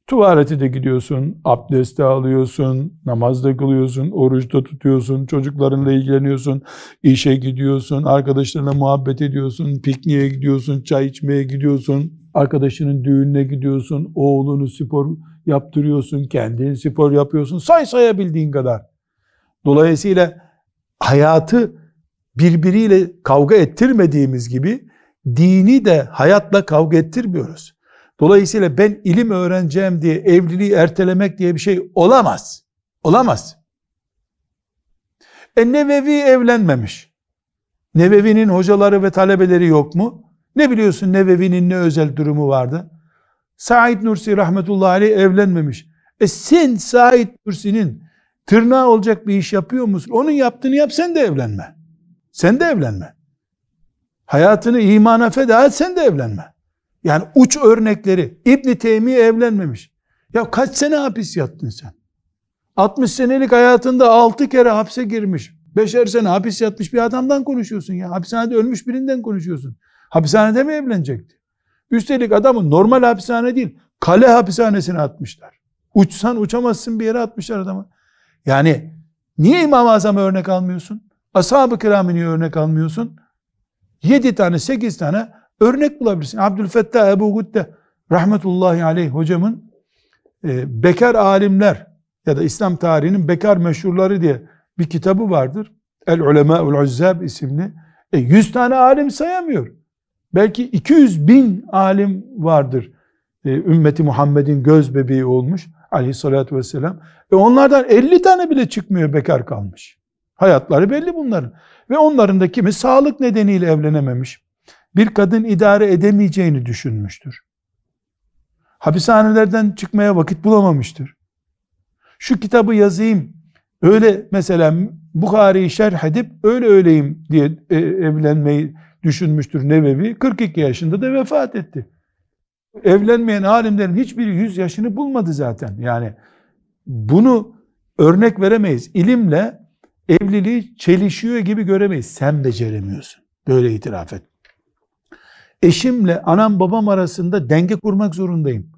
Tuvalete de gidiyorsun, abdest de alıyorsun, namaz da kılıyorsun, oruç da tutuyorsun, çocuklarınla ilgileniyorsun, işe gidiyorsun, arkadaşlarına muhabbet ediyorsun, pikniğe gidiyorsun, çay içmeye gidiyorsun, arkadaşının düğününe gidiyorsun, oğlunu spor yaptırıyorsun, kendini spor yapıyorsun, say sayabildiğin kadar. Dolayısıyla hayatı birbiriyle kavga ettirmediğimiz gibi dini de hayatla kavga ettirmiyoruz. Dolayısıyla ben ilim öğreneceğim diye evliliği ertelemek diye bir şey olamaz. Olamaz. E Nevevi evlenmemiş. Nevevi'nin hocaları ve talebeleri yok mu? Ne biliyorsun Nevevi'nin ne özel durumu vardı? Said Nursi rahmetullahi aleyh evlenmemiş. E sen Said Nursi'nin tırnağı olacak bir iş yapıyor musun? Onun yaptığını yap sen de evlenme. Sen de evlenme. Hayatını imana feda et sen de evlenme. Yani uç örnekleri. İbni Teymiye evlenmemiş. Ya kaç sene hapis yattın sen? 60 senelik hayatında 6 kere hapse girmiş. Beşer sene hapis yatmış bir adamdan konuşuyorsun ya. Hapishanede ölmüş birinden konuşuyorsun. Hapishanede mi evlenecekti? Üstelik adamı normal hapishane değil, kale hapishanesine atmışlar. Uçsan uçamazsın bir yere atmışlar adamı. Yani niye İmam-ı Azam'a örnek almıyorsun? Ashab-ı kiramı niye örnek almıyorsun? 7 tane 8 tane örnek bulabilirsin. Abdülfettah Ebu Gütte rahmetullahi aleyh hocamın e, bekar alimler ya da İslam tarihinin bekar meşhurları diye bir kitabı vardır. El Ulemâ'ul Uzzab isimli. E, 100 tane alim sayamıyor. Belki 200 bin alim vardır. E, ümmeti Muhammed'in göz bebeği olmuş aleyhissalatü vesselam. E, onlardan 50 tane bile çıkmıyor bekar kalmış. Hayatları belli bunların. Ve onların da kimi sağlık nedeniyle evlenememiş. Bir kadın idare edemeyeceğini düşünmüştür. Hapishanelerden çıkmaya vakit bulamamıştır. Şu kitabı yazayım, öyle mesela Bukhari'yi şerh edip öyle öyleyim diye e, evlenmeyi düşünmüştür nebevi 42 yaşında da vefat etti. Evlenmeyen alimlerin hiçbiri 100 yaşını bulmadı zaten. Yani bunu örnek veremeyiz. İlimle evliliği çelişiyor gibi göremeyiz. Sen beceremiyorsun. Böyle itiraf et. Eşimle anam babam arasında denge kurmak zorundayım.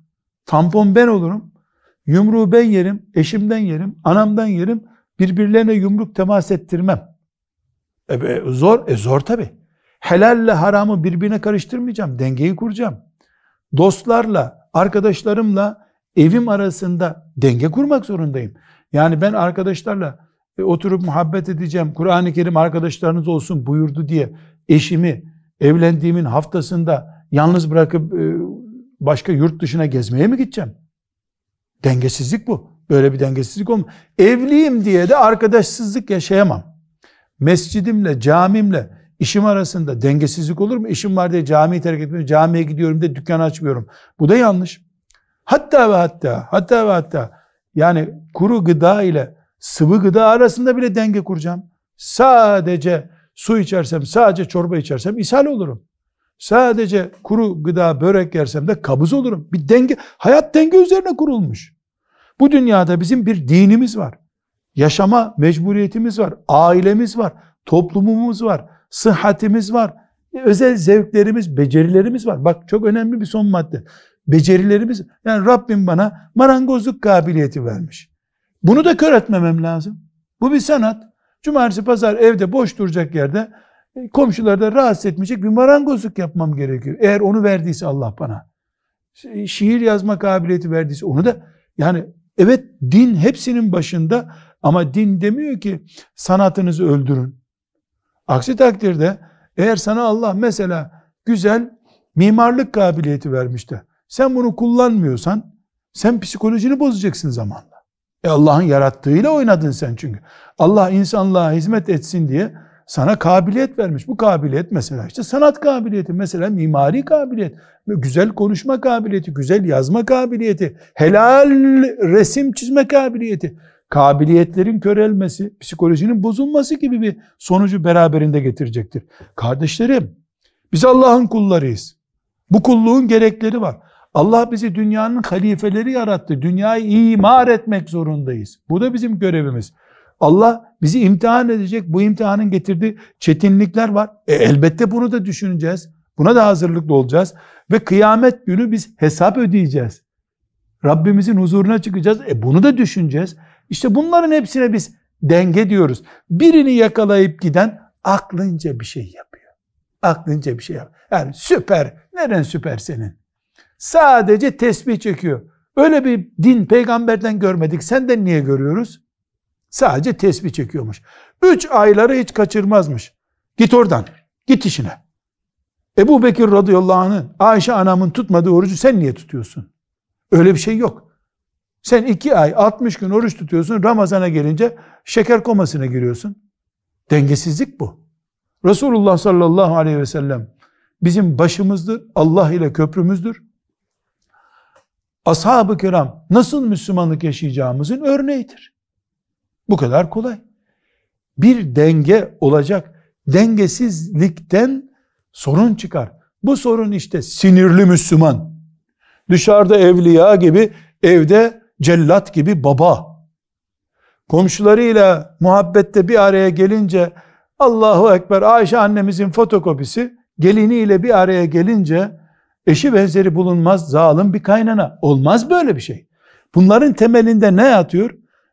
Tampon ben olurum. Yumruğu ben yerim, eşimden yerim, anamdan yerim. Birbirlerine yumruk temas ettirmem. E, e, zor, e zor tabi. Helalle haramı birbirine karıştırmayacağım, dengeyi kuracağım. Dostlarla, arkadaşlarımla evim arasında denge kurmak zorundayım. Yani ben arkadaşlarla e, oturup muhabbet edeceğim, Kur'an-ı Kerim arkadaşlarınız olsun buyurdu diye eşimi evlendiğimin haftasında yalnız bırakıp e, başka yurt dışına gezmeye mi gideceğim? Dengesizlik bu. Böyle bir dengesizlik olmuyor. Evliyim diye de arkadaşsızlık yaşayamam. Mescidimle, camimle, işim arasında dengesizlik olur mu? İşim var diye camiyi terk etmiyorum, camiye gidiyorum diye dükkan açmıyorum. Bu da yanlış. Hatta ve hatta, hatta ve hatta yani kuru gıda ile sıvı gıda arasında bile denge kuracağım. Sadece su içersem, sadece çorba içersem ishal olurum. Sadece kuru gıda, börek yersem de kabız olurum. Bir denge, hayat denge üzerine kurulmuş. Bu dünyada bizim bir dinimiz var. Yaşama mecburiyetimiz var. Ailemiz var. Toplumumuz var. Sıhhatimiz var. Özel zevklerimiz, becerilerimiz var. Bak çok önemli bir son madde. Becerilerimiz, yani Rabbim bana marangozluk kabiliyeti vermiş. Bunu da kör etmemem lazım. Bu bir sanat. Cumartesi, pazar evde boş duracak yerde e, komşularda rahatsız etmeyecek bir marangozluk yapmam gerekiyor. Eğer onu verdiyse Allah bana. E, şiir yazma kabiliyeti verdiyse onu da yani evet din hepsinin başında ama din demiyor ki sanatınızı öldürün. Aksi takdirde eğer sana Allah mesela güzel mimarlık kabiliyeti vermiş de sen bunu kullanmıyorsan sen psikolojini bozacaksın zamanla. E Allah'ın yarattığıyla oynadın sen çünkü. Allah insanlığa hizmet etsin diye sana kabiliyet vermiş. Bu kabiliyet mesela işte sanat kabiliyeti, mesela mimari kabiliyet, güzel konuşma kabiliyeti, güzel yazma kabiliyeti, helal resim çizme kabiliyeti, kabiliyetlerin körelmesi, psikolojinin bozulması gibi bir sonucu beraberinde getirecektir. Kardeşlerim, biz Allah'ın kullarıyız. Bu kulluğun gerekleri var. Allah bizi dünyanın halifeleri yarattı. Dünyayı imar etmek zorundayız. Bu da bizim görevimiz. Allah bizi imtihan edecek. Bu imtihanın getirdiği çetinlikler var. E, elbette bunu da düşüneceğiz. Buna da hazırlıklı olacağız. Ve kıyamet günü biz hesap ödeyeceğiz. Rabbimizin huzuruna çıkacağız. E bunu da düşüneceğiz. İşte bunların hepsine biz denge diyoruz. Birini yakalayıp giden aklınca bir şey yapıyor. Aklınca bir şey yapıyor. Yani süper. Neren süper senin? Sadece tesbih çekiyor. Öyle bir din peygamberden görmedik. Senden niye görüyoruz? Sadece tesbih çekiyormuş. Üç ayları hiç kaçırmazmış. Git oradan. Git işine. Ebu Bekir radıyallahu anh'ın Ayşe anamın tutmadığı orucu sen niye tutuyorsun? Öyle bir şey yok. Sen iki ay 60 gün oruç tutuyorsun. Ramazana gelince şeker komasına giriyorsun. Dengesizlik bu. Resulullah sallallahu aleyhi ve sellem bizim başımızdır. Allah ile köprümüzdür ashab-ı kiram nasıl Müslümanlık yaşayacağımızın örneğidir. Bu kadar kolay. Bir denge olacak. Dengesizlikten sorun çıkar. Bu sorun işte sinirli Müslüman. Dışarıda evliya gibi, evde cellat gibi baba. Komşularıyla muhabbette bir araya gelince Allahu Ekber Ayşe annemizin fotokopisi geliniyle bir araya gelince eşi benzeri bulunmaz zalim bir kaynana. Olmaz böyle bir şey. Bunların temelinde ne yatıyor?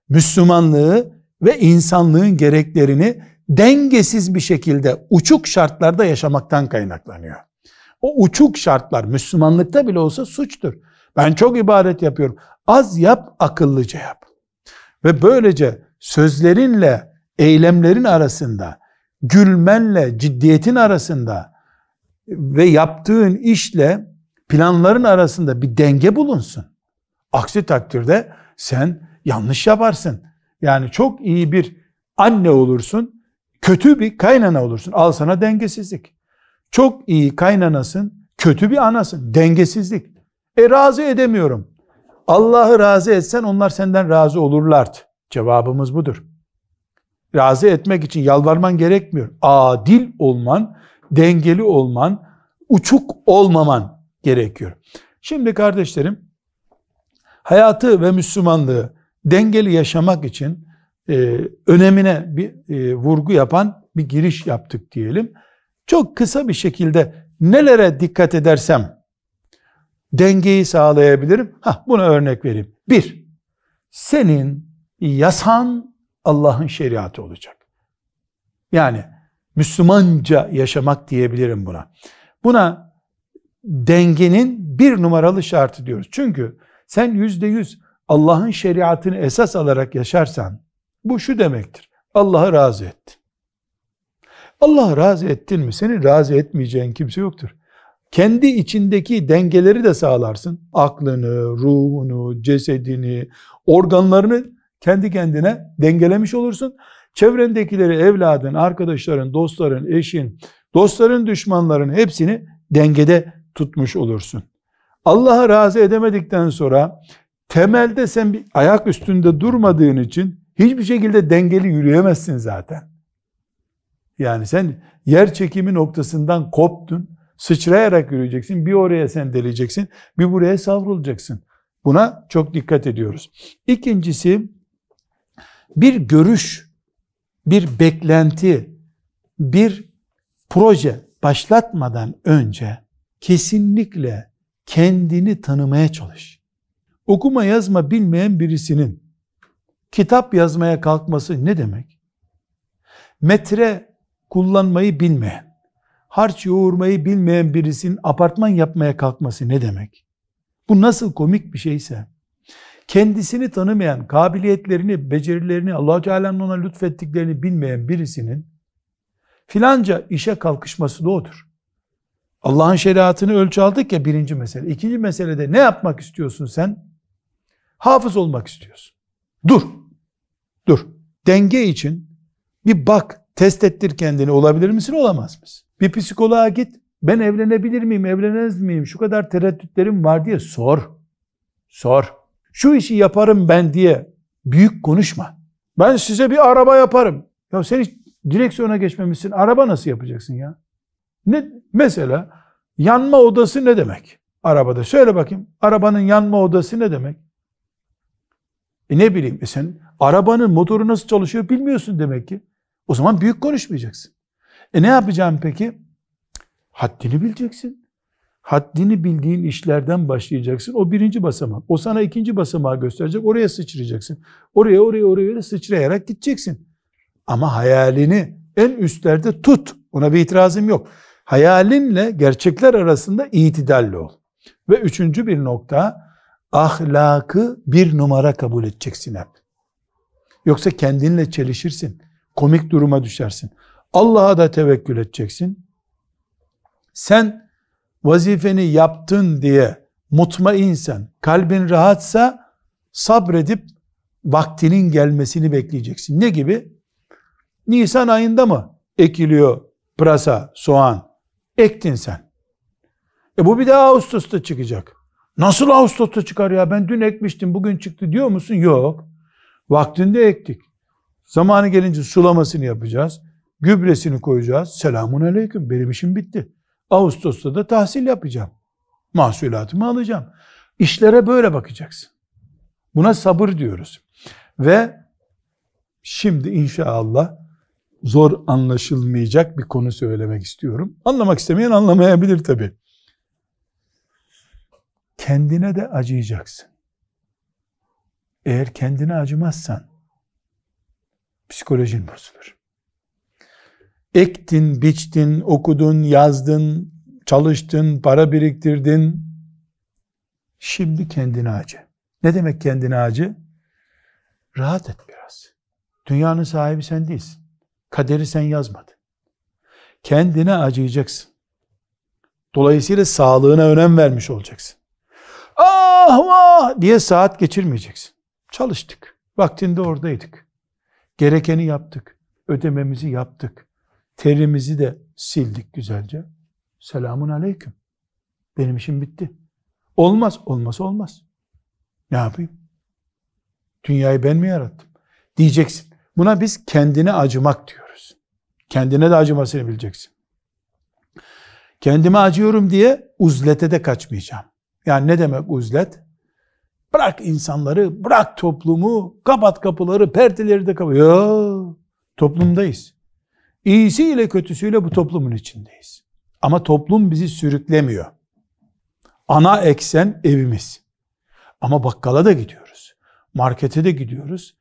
Müslümanlığı ve insanlığın gereklerini dengesiz bir şekilde uçuk şartlarda yaşamaktan kaynaklanıyor. O uçuk şartlar Müslümanlıkta bile olsa suçtur. Ben çok ibadet yapıyorum. Az yap, akıllıca yap. Ve böylece sözlerinle eylemlerin arasında, gülmenle ciddiyetin arasında, ve yaptığın işle planların arasında bir denge bulunsun. Aksi takdirde sen yanlış yaparsın. Yani çok iyi bir anne olursun, kötü bir kaynana olursun. Al sana dengesizlik. Çok iyi kaynanasın, kötü bir anasın. Dengesizlik. E razı edemiyorum. Allah'ı razı etsen onlar senden razı olurlardı. Cevabımız budur. Razı etmek için yalvarman gerekmiyor. Adil olman dengeli olman, uçuk olmaman gerekiyor. Şimdi kardeşlerim, hayatı ve Müslümanlığı dengeli yaşamak için e, önemine bir e, vurgu yapan bir giriş yaptık diyelim. Çok kısa bir şekilde nelere dikkat edersem dengeyi sağlayabilirim? Hah, buna örnek vereyim. Bir, senin yasan Allah'ın şeriatı olacak. Yani Müslümanca yaşamak diyebilirim buna. Buna dengenin bir numaralı şartı diyoruz. Çünkü sen yüzde yüz Allah'ın şeriatını esas alarak yaşarsan bu şu demektir. Allah'ı razı ettin. Allah'ı razı ettin mi? Seni razı etmeyeceğin kimse yoktur. Kendi içindeki dengeleri de sağlarsın. Aklını, ruhunu, cesedini, organlarını kendi kendine dengelemiş olursun. Çevrendekileri, evladın, arkadaşların, dostların, eşin, dostların, düşmanların hepsini dengede tutmuş olursun. Allah'ı razı edemedikten sonra temelde sen bir ayak üstünde durmadığın için hiçbir şekilde dengeli yürüyemezsin zaten. Yani sen yer çekimi noktasından koptun, sıçrayarak yürüyeceksin, bir oraya sen sendeleyeceksin, bir buraya savrulacaksın. Buna çok dikkat ediyoruz. İkincisi bir görüş bir beklenti, bir proje başlatmadan önce kesinlikle kendini tanımaya çalış. Okuma yazma bilmeyen birisinin kitap yazmaya kalkması ne demek? Metre kullanmayı bilmeyen, harç yoğurmayı bilmeyen birisinin apartman yapmaya kalkması ne demek? Bu nasıl komik bir şeyse, kendisini tanımayan, kabiliyetlerini, becerilerini, Allah Teala'nın ona lütfettiklerini bilmeyen birisinin filanca işe kalkışması da odur. Allah'ın şeriatını ölçü aldık ya birinci mesele. İkinci meselede ne yapmak istiyorsun sen? Hafız olmak istiyorsun. Dur. Dur. Denge için bir bak, test ettir kendini. Olabilir misin, olamaz mısın? Bir psikoloğa git. Ben evlenebilir miyim, evlenemez miyim? Şu kadar tereddütlerim var diye sor. Sor şu işi yaparım ben diye büyük konuşma. Ben size bir araba yaparım. Ya sen hiç direksiyona geçmemişsin. Araba nasıl yapacaksın ya? Ne mesela yanma odası ne demek? Arabada söyle bakayım. Arabanın yanma odası ne demek? E ne bileyim e sen arabanın motoru nasıl çalışıyor bilmiyorsun demek ki. O zaman büyük konuşmayacaksın. E ne yapacağım peki? Haddini bileceksin haddini bildiğin işlerden başlayacaksın. O birinci basamak. O sana ikinci basamağı gösterecek. Oraya sıçrayacaksın. Oraya oraya oraya, oraya sıçrayarak gideceksin. Ama hayalini en üstlerde tut. Ona bir itirazım yok. Hayalinle gerçekler arasında itidalli ol. Ve üçüncü bir nokta ahlakı bir numara kabul edeceksin hep. Yoksa kendinle çelişirsin. Komik duruma düşersin. Allah'a da tevekkül edeceksin. Sen vazifeni yaptın diye mutmainsen, kalbin rahatsa sabredip vaktinin gelmesini bekleyeceksin. Ne gibi? Nisan ayında mı ekiliyor pırasa, soğan? Ektin sen. E bu bir daha Ağustos'ta çıkacak. Nasıl Ağustos'ta çıkar ya? Ben dün ekmiştim, bugün çıktı diyor musun? Yok. Vaktinde ektik. Zamanı gelince sulamasını yapacağız. Gübresini koyacağız. Selamun aleyküm. Benim işim bitti. Ağustos'ta da tahsil yapacağım. Mahsulatımı alacağım. İşlere böyle bakacaksın. Buna sabır diyoruz. Ve şimdi inşallah zor anlaşılmayacak bir konu söylemek istiyorum. Anlamak istemeyen anlamayabilir tabi. Kendine de acıyacaksın. Eğer kendine acımazsan psikolojin bozulur ektin, biçtin, okudun, yazdın, çalıştın, para biriktirdin. Şimdi kendine acı. Ne demek kendine acı? Rahat et biraz. Dünyanın sahibi sen değilsin. Kaderi sen yazmadın. Kendine acıyacaksın. Dolayısıyla sağlığına önem vermiş olacaksın. Ah vah diye saat geçirmeyeceksin. Çalıştık. Vaktinde oradaydık. Gerekeni yaptık. Ödememizi yaptık terimizi de sildik güzelce. Selamun aleyküm. Benim işim bitti. Olmaz, olmaz, olmaz. Ne yapayım? Dünyayı ben mi yarattım? Diyeceksin. Buna biz kendine acımak diyoruz. Kendine de acımasını bileceksin. Kendime acıyorum diye uzlete de kaçmayacağım. Yani ne demek uzlet? Bırak insanları, bırak toplumu, kapat kapıları, perdeleri de kapat. Yo, toplumdayız. İyisiyle kötüsüyle bu toplumun içindeyiz. Ama toplum bizi sürüklemiyor. Ana eksen evimiz. Ama bakkala da gidiyoruz. Markete de gidiyoruz.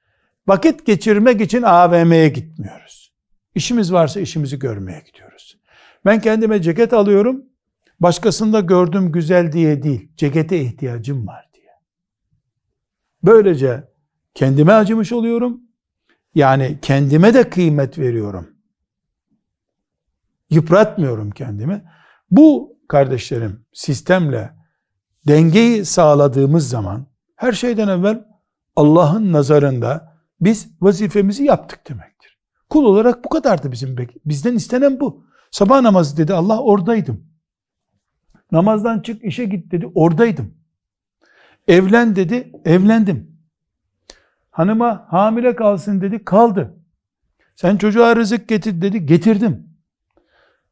Vakit geçirmek için AVM'ye gitmiyoruz. İşimiz varsa işimizi görmeye gidiyoruz. Ben kendime ceket alıyorum. Başkasında gördüm güzel diye değil. Cekete ihtiyacım var diye. Böylece kendime acımış oluyorum. Yani kendime de kıymet veriyorum. Yıpratmıyorum kendimi. Bu kardeşlerim sistemle dengeyi sağladığımız zaman her şeyden evvel Allah'ın nazarında biz vazifemizi yaptık demektir. Kul olarak bu kadardı bizim bizden istenen bu. Sabah namazı dedi Allah oradaydım. Namazdan çık işe git dedi oradaydım. Evlen dedi evlendim. Hanıma hamile kalsın dedi kaldı. Sen çocuğa rızık getir dedi getirdim.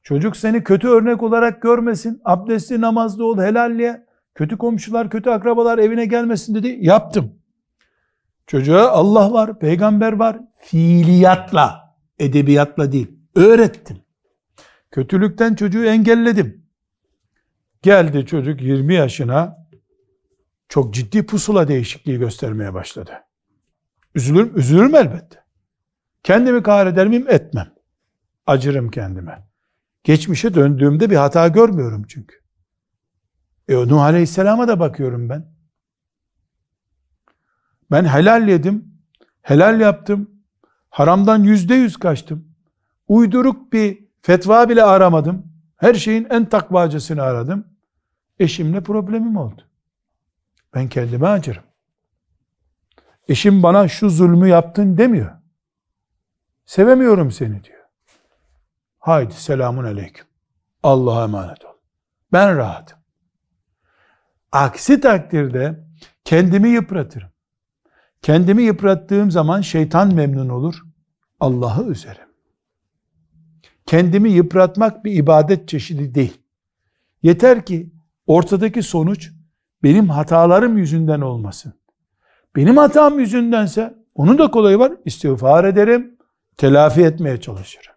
Çocuk seni kötü örnek olarak görmesin. Abdestli namazlı ol helalliye. Kötü komşular, kötü akrabalar evine gelmesin dedi. Yaptım. Çocuğa Allah var, peygamber var. Fiiliyatla, edebiyatla değil. Öğrettim. Kötülükten çocuğu engelledim. Geldi çocuk 20 yaşına çok ciddi pusula değişikliği göstermeye başladı. Üzülürüm, üzülürüm elbette. Kendimi kahreder miyim? Etmem. Acırım kendime. Geçmişe döndüğümde bir hata görmüyorum çünkü. E Nuh Aleyhisselam'a da bakıyorum ben. Ben helal yedim, helal yaptım, haramdan yüzde yüz kaçtım. Uyduruk bir fetva bile aramadım. Her şeyin en takvacısını aradım. Eşimle problemim oldu. Ben kendime acırım. Eşim bana şu zulmü yaptın demiyor. Sevemiyorum seni diyor. Haydi selamun aleyküm. Allah'a emanet ol. Ben rahatım. Aksi takdirde kendimi yıpratırım. Kendimi yıprattığım zaman şeytan memnun olur. Allah'ı üzerim. Kendimi yıpratmak bir ibadet çeşidi değil. Yeter ki ortadaki sonuç benim hatalarım yüzünden olmasın. Benim hatam yüzündense onun da kolayı var. İstiğfar ederim, telafi etmeye çalışırım.